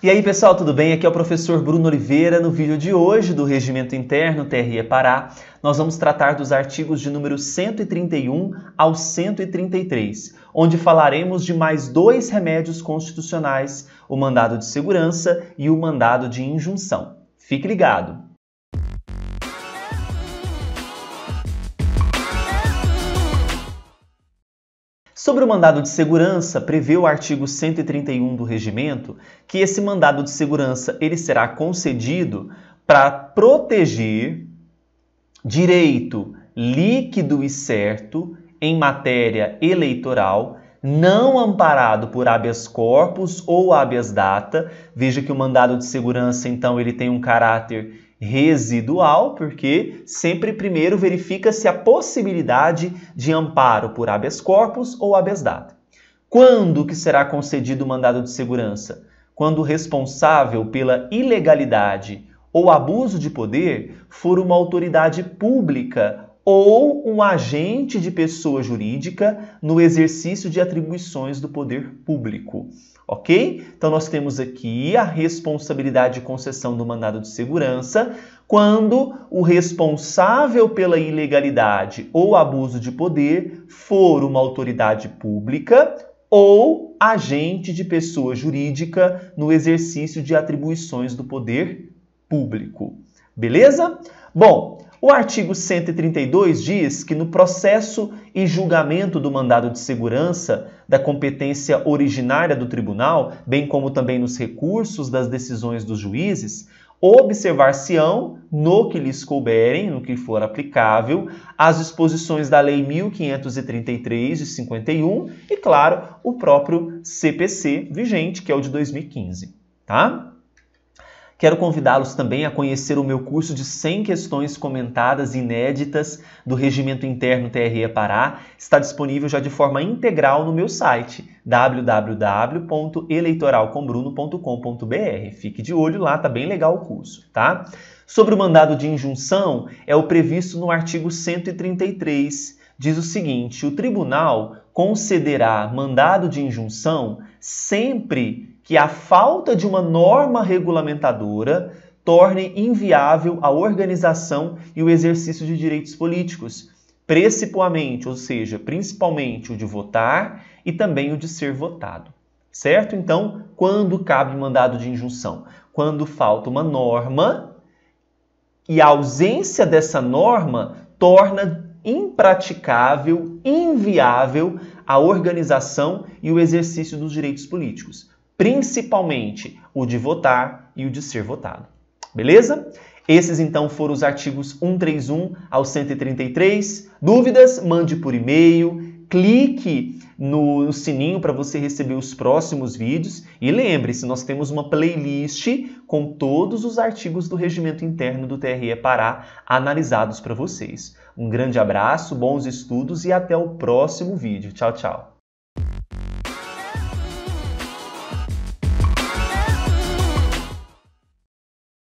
E aí pessoal, tudo bem? Aqui é o professor Bruno Oliveira. No vídeo de hoje do Regimento Interno TRE Pará, nós vamos tratar dos artigos de número 131 ao 133, onde falaremos de mais dois remédios constitucionais, o mandado de segurança e o mandado de injunção. Fique ligado! Sobre o mandado de segurança, prevê o artigo 131 do regimento que esse mandado de segurança ele será concedido para proteger direito líquido e certo em matéria eleitoral não amparado por habeas corpus ou habeas data. Veja que o mandado de segurança, então, ele tem um caráter residual, porque sempre primeiro verifica-se a possibilidade de amparo por habeas corpus ou habeas data. Quando que será concedido o mandado de segurança? Quando o responsável pela ilegalidade ou abuso de poder for uma autoridade pública ou um agente de pessoa jurídica no exercício de atribuições do poder público. Ok? Então, nós temos aqui a responsabilidade de concessão do mandado de segurança quando o responsável pela ilegalidade ou abuso de poder for uma autoridade pública ou agente de pessoa jurídica no exercício de atribuições do poder público. Beleza? Bom, o artigo 132 diz que no processo e julgamento do mandado de segurança da competência originária do tribunal, bem como também nos recursos das decisões dos juízes, observar-se-ão, no que lhes couberem, no que for aplicável, as disposições da Lei 1533 de 51 e, claro, o próprio CPC vigente, que é o de 2015, tá? Quero convidá-los também a conhecer o meu curso de 100 questões comentadas inéditas do Regimento Interno TRE Pará. Está disponível já de forma integral no meu site www.eleitoralcombruno.com.br. Fique de olho lá, tá bem legal o curso, tá? Sobre o mandado de injunção, é o previsto no artigo 133. Diz o seguinte: o tribunal concederá mandado de injunção sempre que a falta de uma norma regulamentadora torne inviável a organização e o exercício de direitos políticos, principalmente, ou seja, principalmente o de votar e também o de ser votado. Certo? Então, quando cabe mandado de injunção? Quando falta uma norma e a ausência dessa norma torna impraticável, inviável a organização e o exercício dos direitos políticos, principalmente o de votar e o de ser votado. Beleza? Esses então foram os artigos 131 ao 133. Dúvidas? Mande por e-mail, clique no sininho para você receber os próximos vídeos e lembre-se, nós temos uma playlist com todos os artigos do regimento interno do TRE Pará analisados para vocês. Um grande abraço, bons estudos e até o próximo vídeo. Tchau, tchau.